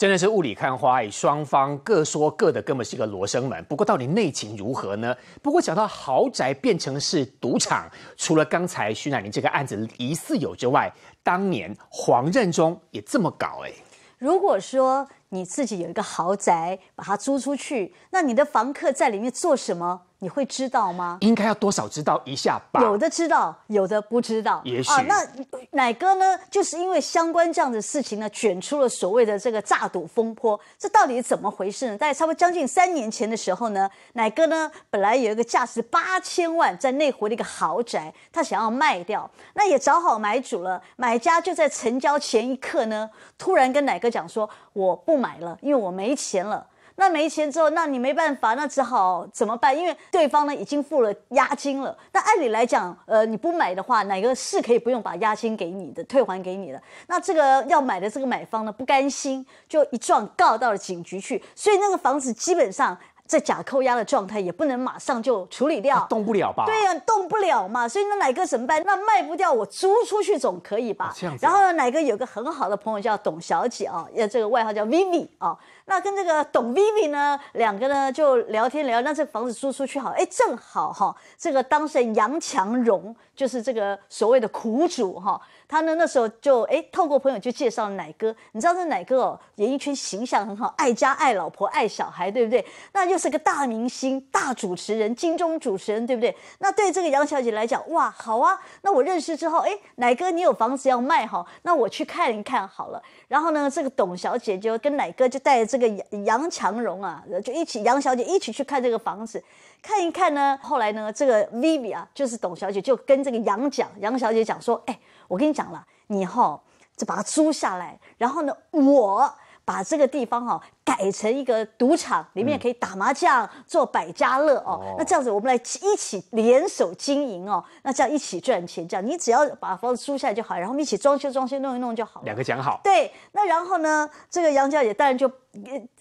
真的是雾里看花，双方各说各的，根本是一个罗生门。不过，到底内情如何呢？不过，讲到豪宅变成是赌场，除了刚才徐乃林这个案子疑似有之外，当年黄任中也这么搞哎。如果说。你自己有一个豪宅，把它租出去，那你的房客在里面做什么？你会知道吗？应该要多少知道一下吧。有的知道，有的不知道。也许啊，那乃哥呢，就是因为相关这样的事情呢，卷出了所谓的这个诈赌风波，这到底怎么回事呢？大概差不多将近三年前的时候呢，乃哥呢本来有一个价值八千万在内湖的一个豪宅，他想要卖掉，那也找好买主了，买家就在成交前一刻呢，突然跟乃哥讲说，我不。买了，因为我没钱了。那没钱之后，那你没办法，那只好怎么办？因为对方呢已经付了押金了。那按理来讲，呃，你不买的话，哪个是可以不用把押金给你的，退还给你的？那这个要买的这个买方呢不甘心，就一状告到了警局去。所以那个房子基本上。这假扣押的状态也不能马上就处理掉，动不了吧？对呀，动不了嘛。所以那奶哥怎么办？那卖不掉，我租出去总可以吧？这样子。然后呢，奶哥有个很好的朋友叫董小姐啊，也这个外号叫 Vivi 啊。那跟这个董 Vivi 呢，两个呢就聊天聊，那这房子租出去好，哎，正好哈，这个当事人杨强荣就是这个所谓的苦主哈，他呢那时候就哎透过朋友就介绍奶哥，你知道这奶哥哦，演艺圈形象很好，爱家爱老婆爱小孩，对不对？那又是个大明星大主持人，金钟主持人，对不对？那对这个杨小姐来讲，哇，好啊，那我认识之后，哎，奶哥你有房子要卖哈，那我去看一看好了。然后呢，这个董小姐就跟奶哥就带这个杨强荣啊，就一起杨小姐一起去看这个房子，看一看呢。后来呢，这个 Vivi 啊，就是董小姐就跟这个杨讲，杨小姐讲说，哎，我跟你讲了，你哈就把它租下来，然后呢，我把这个地方哈。改成一个赌场，里面可以打麻将、做百家乐哦。那这样子，我们来一起联手经营哦。那这样一起赚钱，这样你只要把房子租下来就好，然后我们一起装修、装修弄一弄就好了。两个讲好。对，那然后呢，这个杨小姐当然就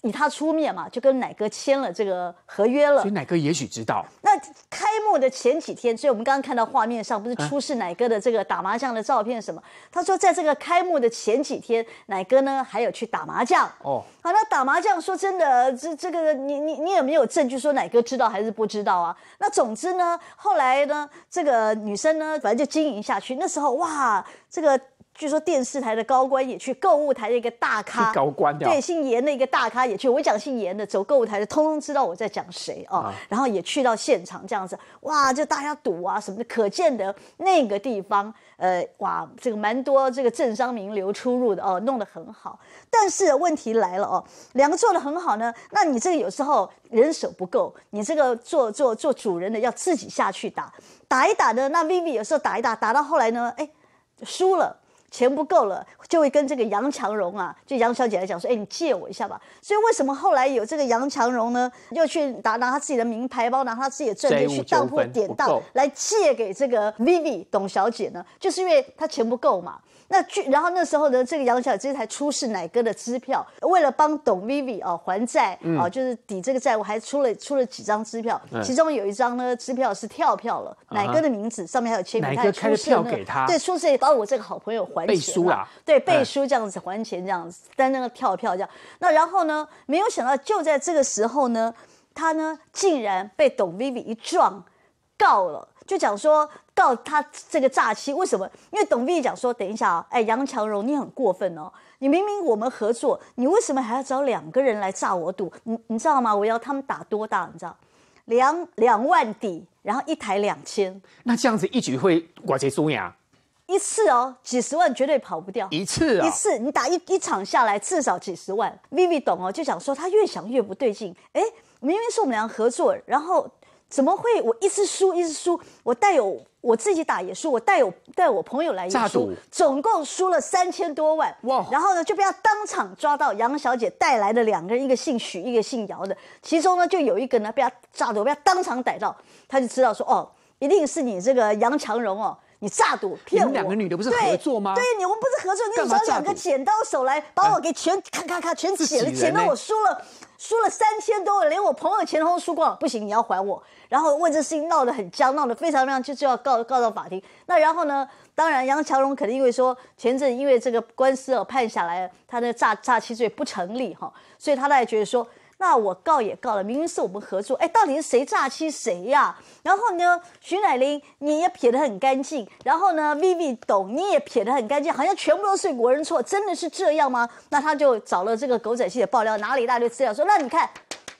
以他出面嘛，就跟奶哥签了这个合约了。所以奶哥也许知道。那开幕的前几天，所以我们刚刚看到画面上不是出示奶哥的这个打麻将的照片什么？他说，在这个开幕的前几天，奶哥呢还有去打麻将哦。好，那打麻。这样说真的，这这个你你你有没有证据说奶哥知道还是不知道啊？那总之呢，后来呢，这个女生呢，反正就经营下去。那时候哇，这个。据说电视台的高官也去购物台的一个大咖，高官对姓严的一个大咖也去。我讲姓严的走购物台的，通通知道我在讲谁啊。然后也去到现场这样子，哇，就大家赌啊什么的，可见的那个地方，呃，哇，这个蛮多这个政商名流出入的哦，弄得很好。但是问题来了哦，两个做的很好呢，那你这个有时候人手不够，你这个做做做主人的要自己下去打打一打的，那 VV 有时候打一打，打到后来呢，哎，输了。钱不够了，就会跟这个杨强荣啊，就杨小姐来讲说：“哎，你借我一下吧。”所以为什么后来有这个杨强荣呢？又去拿拿他自己的名牌包，拿他自己的证的去当铺典当，来借给这个 v i v i 董小姐呢？就是因为他钱不够嘛。那，然后那时候呢，这个杨小姐才出示奶哥的支票，为了帮董薇薇哦还债哦，就是抵这个债务，还出了出了几张支票，其中有一张呢，支票是跳票了，奶哥的名字上面还有签名，奶哥开出票给他，对，出示帮我这个好朋友还钱嘛，对，背书这样子还钱这样子，但那个跳票这样，那然后呢，没有想到就在这个时候呢，他呢竟然被董薇薇一撞。告了，就讲说告他这个诈欺，为什么？因为董秘讲说，等一下啊，哎，杨强荣，你很过分哦，你明明我们合作，你为什么还要找两个人来诈我赌？你你知道吗？我要他们打多大？你知道？两两万底，然后一台两千，那这样子一局会刮谁输呀？一次哦，几十万绝对跑不掉，一次啊，一次你打一一场下来至少几十万。Vivi 董哦就讲说，他越想越不对劲，哎，明明是我们俩合作，然后。怎么会？我一次输一次输，我带有我自己打也输，我带有带我朋友来也输，总共输了三千多万。哇！然后呢，就被他当场抓到。杨小姐带来的两个人，一个姓许，一个姓姚的，其中呢，就有一个呢，被他抓到，被他当场逮到，他就知道说，哦，一定是你这个杨强荣哦。你诈赌骗我？们两个女的不是合作吗？对，你们不是合作，你找两个剪刀手来把我给全咔咔咔全剪了，剪到我输了，输了三千多万，连我朋友钱都输光了。不行，你要还我。然后问这事情闹得很僵，闹得非常非常，就就要告告到法庭。那然后呢？当然，杨侨荣肯定因为说前阵因为这个官司而判下来，他的诈诈欺罪不成立哈，所以他才觉得说。那我告也告了，明明是我们合作，哎，到底是谁诈欺谁呀？然后呢，徐乃麟你也撇得很干净，然后呢，V V 董你也撇得很干净，好像全部都是国人错，真的是这样吗？那他就找了这个狗仔记者爆料，拿了一大堆资料说，那你看，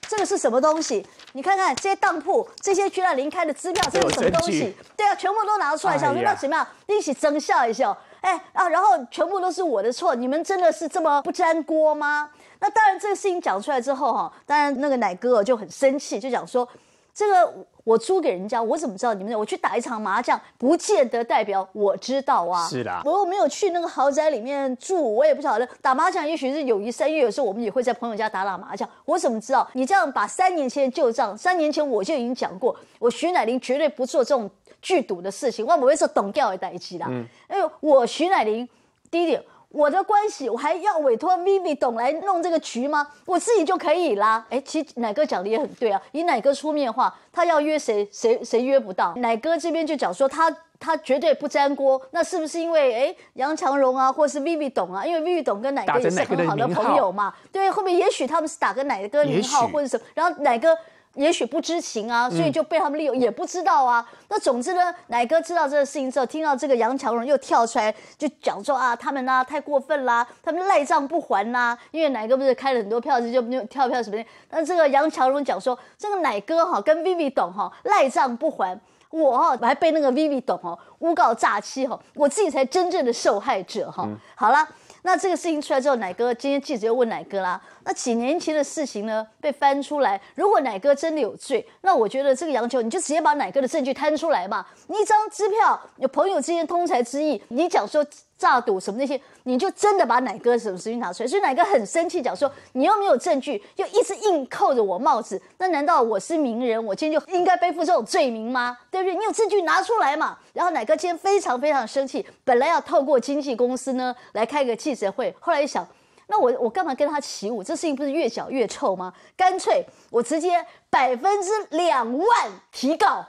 这个是什么东西？你看看这些当铺，这些徐乃麟开的支票，这是什么东西？对啊，全部都拿出来，想说那怎么样，一起争笑一下。哎啊，然后全部都是我的错，你们真的是这么不沾锅吗？那当然，这个事情讲出来之后哈，当然那个奶哥就很生气，就讲说，这个我租给人家，我怎么知道你们？我去打一场麻将，不见得代表我知道啊。是的，我又没有去那个豪宅里面住，我也不晓得打麻将，也许是友谊三月的时候，我们也会在朋友家打打麻将，我怎么知道？你这样把三年前的旧账，三年前我就已经讲过，我徐乃麟绝对不做这种。剧毒的事情，我不会说董哥的代机啦。嗯，哎呦，我徐乃麟，第一点，我的关系，我还要委托 Vivi 董来弄这个局吗？我自己就可以啦。哎，其实乃哥讲的也很对啊。以乃哥出面话，他要约谁，谁谁约不到。乃哥这边就讲说，他他绝对不沾锅。那是不是因为哎，杨强荣啊，或是 Vivi 董啊？因为 Vivi 董跟乃哥也是很好的朋友嘛。对，后面也许他们是打个乃哥名号，或者什么。然后乃哥。也许不知情啊，所以就被他们利用，也不知道啊。那总之呢，奶哥知道这个事情之后，听到这个杨强荣又跳出来就讲说啊，他们呢太过分啦，他们赖账不还呐。因为奶哥不是开了很多票子，就跳票什么的。那这个杨强荣讲说，这个奶哥哈跟 Vivi 懂哈赖账不还，我哈我还被那个 Vivi 董哦诬告诈欺哈，我自己才真正的受害者哈。好了，那这个事情出来之后，奶哥今天记者又问奶哥啦。几年前的事情呢，被翻出来。如果奶哥真的有罪，那我觉得这个杨球你就直接把奶哥的证据摊出来嘛。你一张支票，有朋友之间通财之意，你讲说诈赌什么那些，你就真的把奶哥什么事情拿出来。所以奶哥很生气，讲说你又没有证据，又一直硬扣着我帽子。那难道我是名人，我今天就应该背负这种罪名吗？对不对？你有证据拿出来嘛。然后奶哥今天非常非常生气，本来要透过经纪公司呢来开个记者会，后来一想。那我我干嘛跟他起舞？这事情不是越搅越臭吗？干脆我直接百分之两万提告，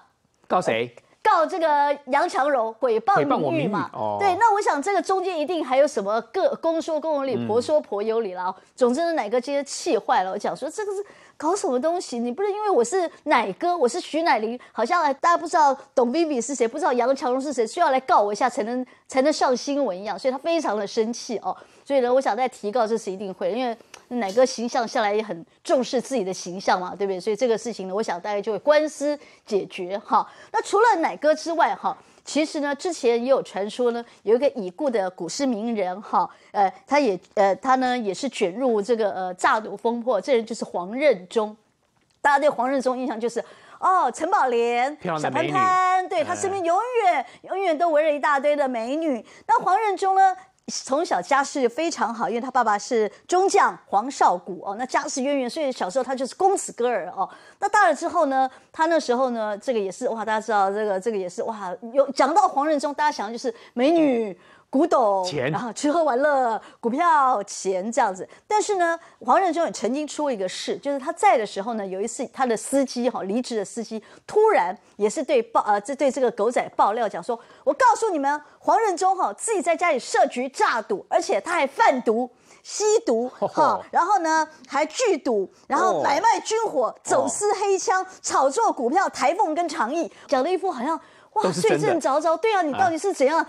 告谁？告这个杨强荣诽谤名誉嘛？哦，对。那我想这个中间一定还有什么个公说公有理，婆说婆有理了。总之哪个今天气坏了，我讲说这个是。搞什么东西？你不能因为我是奶哥，我是徐乃麟，好像大家不知道董彬彬是谁，不知道杨强龙是谁，需要来告我一下才能才能上新闻一样，所以他非常的生气哦。所以呢，我想再提告，这次一定会，因为奶哥形象向来也很重视自己的形象嘛，对不对？所以这个事情呢，我想大概就会官司解决哈。那除了奶哥之外哈。其实呢，之前也有传说呢，有一个已故的古诗名人哈，呃，他也呃，他呢也是卷入这个呃诈赌风波。这人就是黄任中，大家对黄任中印象就是哦，陈宝莲、小潘潘，对他身边永远永远都围着一大堆的美女。那黄任中呢？从小家世非常好，因为他爸爸是中将黄绍谷哦，那家世渊源，所以小时候他就是公子哥儿哦。那大了之后呢，他那时候呢，这个也是哇，大家知道这个这个也是哇，有讲到黄仁中，大家想的就是美女。古董，然后吃喝玩乐，股票钱这样子。但是呢，黄仁忠也曾经出过一个事，就是他在的时候呢，有一次他的司机哈离职的司机，突然也是对爆呃这对这个狗仔爆料讲说，我告诉你们，黄仁忠哈自己在家里设局诈赌，而且他还贩毒、吸毒哈，然后呢还拒赌，然后买卖军火、走私黑枪、炒作股票、台风跟长亿，讲了一副好像。哇，睡正着着，对啊，你到底是怎样啊？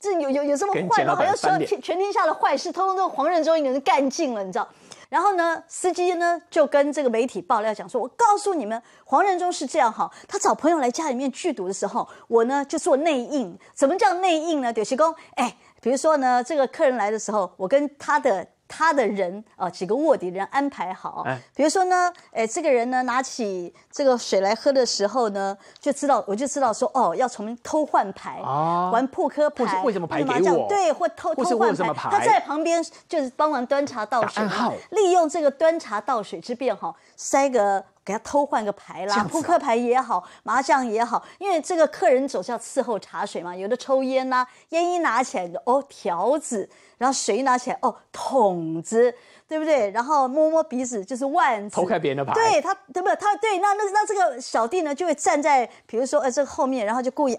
这有有有这么坏吗？好像说有全天下的坏事，通通都黄仁中一个人干尽了，你知道？然后呢，司机呢就跟这个媒体爆料讲说：“我告诉你们，黄仁中是这样哈，他找朋友来家里面聚赌的时候，我呢就做内应。什么叫内应呢？柳石公，哎，比如说呢，这个客人来的时候，我跟他的。”他的人啊，几个卧底人安排好，比如说呢，哎，这个人呢拿起这个水来喝的时候呢，就知道我就知道说哦，要从偷换牌啊，玩扑克牌，或者为什么牌给我？对，或偷偷换牌，他在旁边就是帮忙端茶倒水，利用这个端茶倒水之便哈，塞个给他偷换个牌啦，扑克牌也好，麻将也好，因为这个客人走要伺候茶水嘛，有的抽烟呐，烟一拿起来，哦，条子。然后谁拿起来哦，筒子对不对？然后摸摸鼻子就是万子，偷看别人的牌。对他，对不对？他对那那那这个小弟呢，就会站在比如说呃这个后面，然后就故意，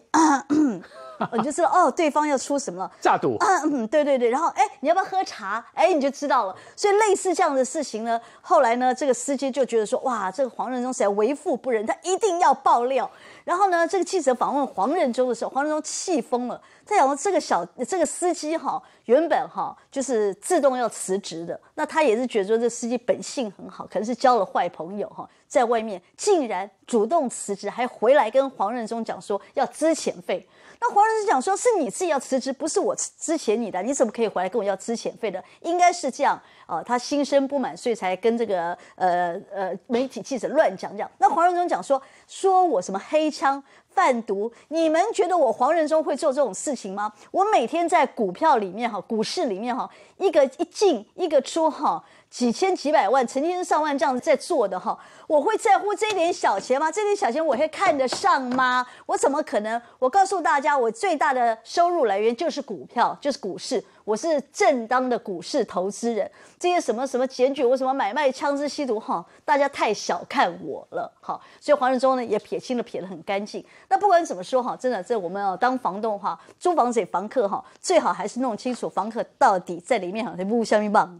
你就知道哦，对方要出什么了。诈赌。嗯嗯，对对对。然后哎，你要不要喝茶？哎，你就知道了。所以类似这样的事情呢，后来呢，这个司机就觉得说哇，这个黄仁忠实在为富不仁，他一定要爆料。然后呢，这个记者访问黄仁忠的时候，黄仁忠气疯了，他想讲这个小这个司机哈。原本哈就是自动要辞职的，那他也是觉得说这司机本性很好，可能是交了坏朋友哈。在外面竟然主动辞职，还回来跟黄仁忠讲说要支遣费。那黄仁忠讲说：“是你自己要辞职，不是我支遣你的，你怎么可以回来跟我要支遣费的？”应该是这样啊，他心生不满，所以才跟这个呃呃媒体记者乱讲讲。那黄仁忠讲说：“说我什么黑枪贩毒？你们觉得我黄仁忠会做这种事情吗？我每天在股票里面哈，股市里面哈，一个一进一个出哈。”几千几百万，成千上万这样在做的哈，我会在乎这点小钱吗？这点小钱我会看得上吗？我怎么可能？我告诉大家，我最大的收入来源就是股票，就是股市。我是正当的股市投资人。这些什么什么检举我什么买卖枪支吸毒哈，大家太小看我了。哈。所以黄仁中呢也撇清了，撇得很干净。那不管怎么说哈，真的，这我们要当房东哈，租房子的房客哈，最好还是弄清楚房客到底在里面哈，不下面棒。